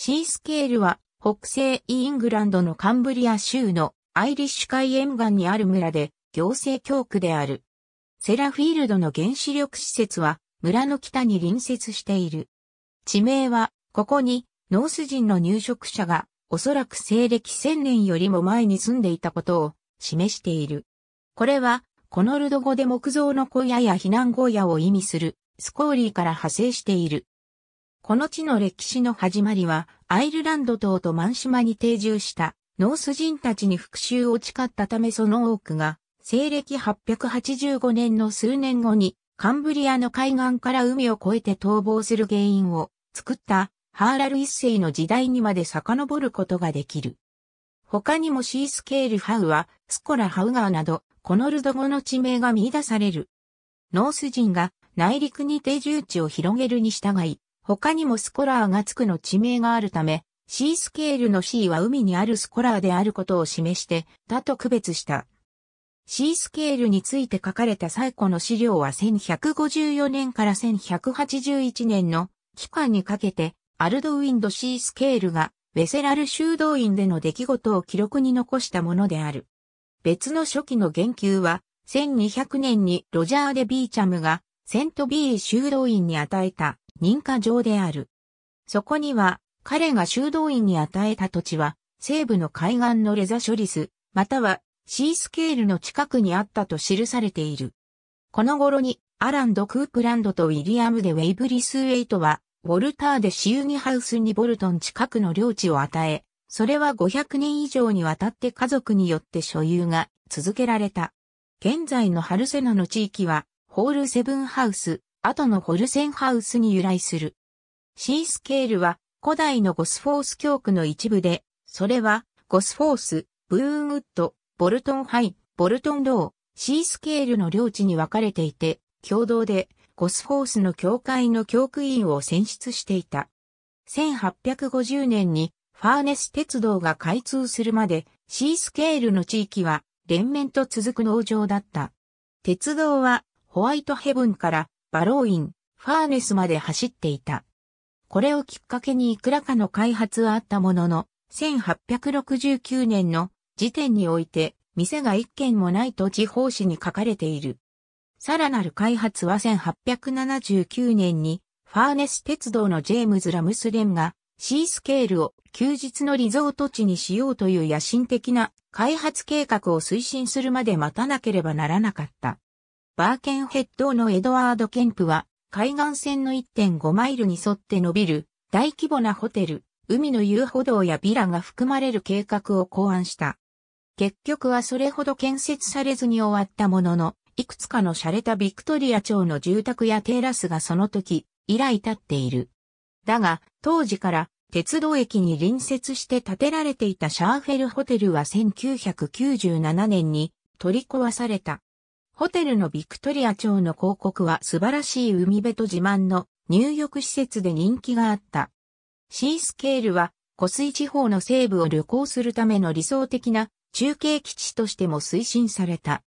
シースケールは北西イングランドのカンブリア州のアイリッシュ海沿岸にある村で行政教区である。セラフィールドの原子力施設は村の北に隣接している。地名はここにノース人の入植者がおそらく西暦1000年よりも前に住んでいたことを示している。これはコノルド語で木造の小屋や避難小屋を意味するスコーリーから派生している。この地の歴史の始まりは、アイルランド島とマン島に定住したノース人たちに復讐を誓ったためその多くが、西暦885年の数年後に、カンブリアの海岸から海を越えて逃亡する原因を作ったハーラル一世の時代にまで遡ることができる。他にもシースケールハウは、スコラハウガーなど、コノルド語の地名が見出される。ノース人が内陸に定住地を広げるに従い、他にもスコラーがつくの地名があるため、C スケールの C は海にあるスコラーであることを示して、だと区別した。C スケールについて書かれた最古の資料は1154年から1181年の期間にかけて、アルドウィンド C スケールが、ベセラル修道院での出来事を記録に残したものである。別の初期の言及は、1200年にロジャー・デ・ビーチャムが、セント・ビー修道院に与えた認可状である。そこには、彼が修道院に与えた土地は、西部の海岸のレザ処理ス、または C スケールの近くにあったと記されている。この頃に、アランド・クープランドとウィリアム・デ・ウェイブリス・ウェイトは、ウォルターでシユニハウスにボルトン近くの領地を与え、それは500年以上にわたって家族によって所有が続けられた。現在のハルセナの地域は、ホールセブンハウス、後のホルセンハウスに由来する。C スケールは古代のゴスフォース教区の一部で、それはゴスフォース、ブーンウッド、ボルトンハイ、ボルトンロー、C スケールの領地に分かれていて、共同でゴスフォースの教会の教区員を選出していた。1850年にファーネス鉄道が開通するまで C スケールの地域は連綿と続く農場だった。鉄道はホワイトヘブンからバローイン、ファーネスまで走っていた。これをきっかけにいくらかの開発はあったものの、1869年の時点において、店が一軒もないと地方紙に書かれている。さらなる開発は1879年に、ファーネス鉄道のジェームズ・ラムスレンが、シースケールを休日のリゾート地にしようという野心的な開発計画を推進するまで待たなければならなかった。バーケンヘッドのエドワード・ケンプは、海岸線の1.5マイルに沿って伸びる大規模なホテル、海の遊歩道やビラが含まれる計画を考案した。結局はそれほど建設されずに終わったものの、いくつかの洒落たビクトリア町の住宅やテラスがその時、以来立っている。だが、当時から鉄道駅に隣接して建てられていたシャーフェルホテルは1997年に取り壊された。ホテルのビクトリア町の広告は素晴らしい海辺と自慢の入浴施設で人気があった。シースケールは湖水地方の西部を旅行するための理想的な中継基地としても推進された。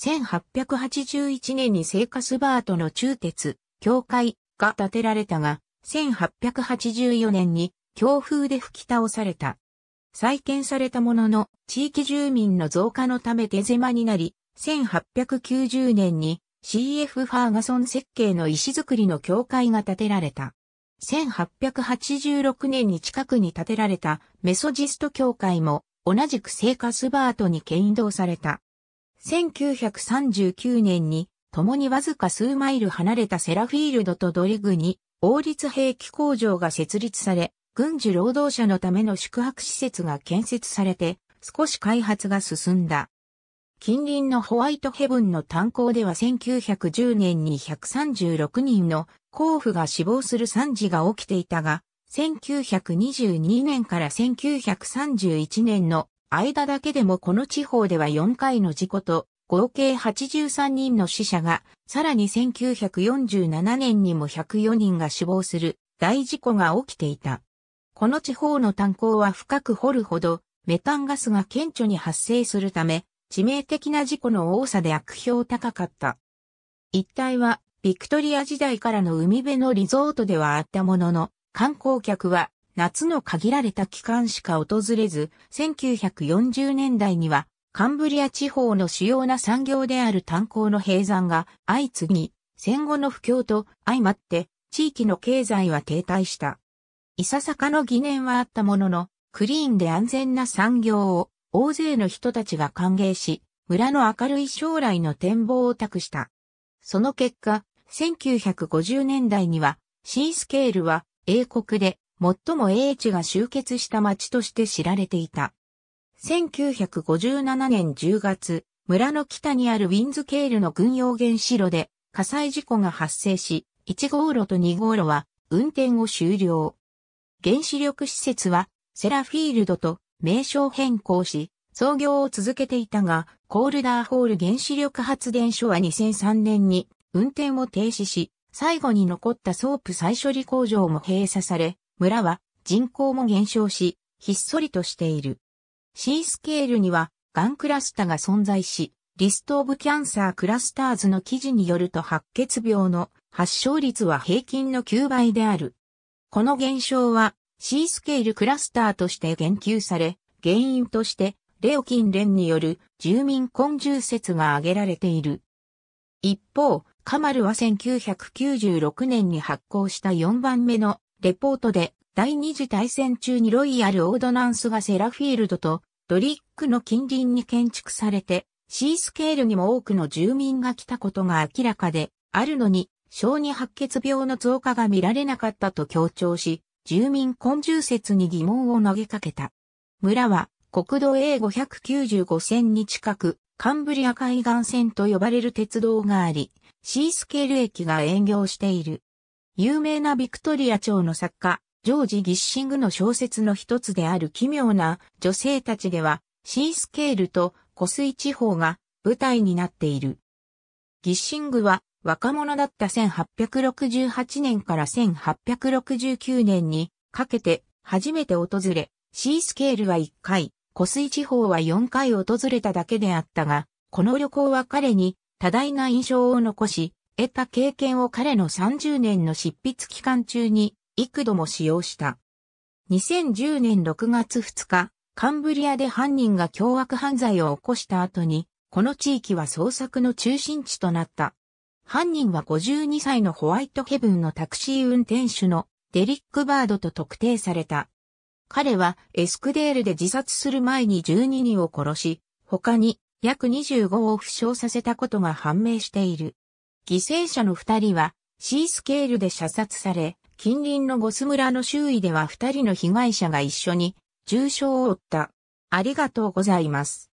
1881年に聖カスバートの中鉄、教会が建てられたが、1884年に強風で吹き倒された。再建されたものの地域住民の増加のため手狭になり、1890年に CF ファーガソン設計の石造りの教会が建てられた。1886年に近くに建てられたメソジスト教会も同じく聖カスバートに牽動された。1939年に共にわずか数マイル離れたセラフィールドとドリグに王立兵器工場が設立され、軍需労働者のための宿泊施設が建設されて少し開発が進んだ。近隣のホワイトヘブンの炭鉱では1910年に136人の甲府が死亡する惨事が起きていたが、1922年から1931年の間だけでもこの地方では4回の事故と合計83人の死者が、さらに1947年にも104人が死亡する大事故が起きていた。この地方の炭鉱は深く掘るほどメタンガスが顕著に発生するため、致命的な事故の多さで悪評高かった。一帯は、ビクトリア時代からの海辺のリゾートではあったものの、観光客は夏の限られた期間しか訪れず、1940年代にはカンブリア地方の主要な産業である炭鉱の閉山が相次ぎ、戦後の不況と相まって地域の経済は停滞した。いささかの疑念はあったものの、クリーンで安全な産業を大勢の人たちが歓迎し、村の明るい将来の展望を託した。その結果、1950年代には、ースケールは英国で最も英知が集結した町として知られていた。1957年10月、村の北にあるウィンズケールの軍用原子炉で火災事故が発生し、1号炉と2号炉は運転を終了。原子力施設はセラフィールドと名称変更し、創業を続けていたが、コールダーホール原子力発電所は2003年に運転を停止し、最後に残ったソープ再処理工場も閉鎖され、村は人口も減少し、ひっそりとしている。C スケールには、ガンクラスタが存在し、リスト・オブ・キャンサー・クラスターズの記事によると白血病の発症率は平均の9倍である。この現象は C スケールクラスターとして言及され、原因としてレオ近連による住民根住説が挙げられている。一方、カマルは1996年に発行した4番目のレポートで第二次大戦中にロイヤル・オードナンスがセラフィールドとドリックの近隣に建築されて C スケールにも多くの住民が来たことが明らかであるのに小児白血病の増加が見られなかったと強調し、住民根住説に疑問を投げかけた。村は国道 A595 線に近く、カンブリア海岸線と呼ばれる鉄道があり、シースケール駅が営業している。有名なビクトリア朝の作家、ジョージ・ギッシングの小説の一つである奇妙な女性たちでは、シースケールと湖水地方が舞台になっている。ギッシングは若者だった1868年から1869年にかけて初めて訪れ、C スケールは1回、湖水地方は4回訪れただけであったが、この旅行は彼に多大な印象を残し、得た経験を彼の30年の執筆期間中に幾度も使用した。2010年6月2日、カンブリアで犯人が凶悪犯罪を起こした後に、この地域は捜索の中心地となった。犯人は52歳のホワイトヘブンのタクシー運転手のデリック・バードと特定された。彼はエスクデールで自殺する前に12人を殺し、他に約25を負傷させたことが判明している。犠牲者の2人は C スケールで射殺され、近隣のゴス村の周囲では2人の被害者が一緒に重傷を負った。ありがとうございます。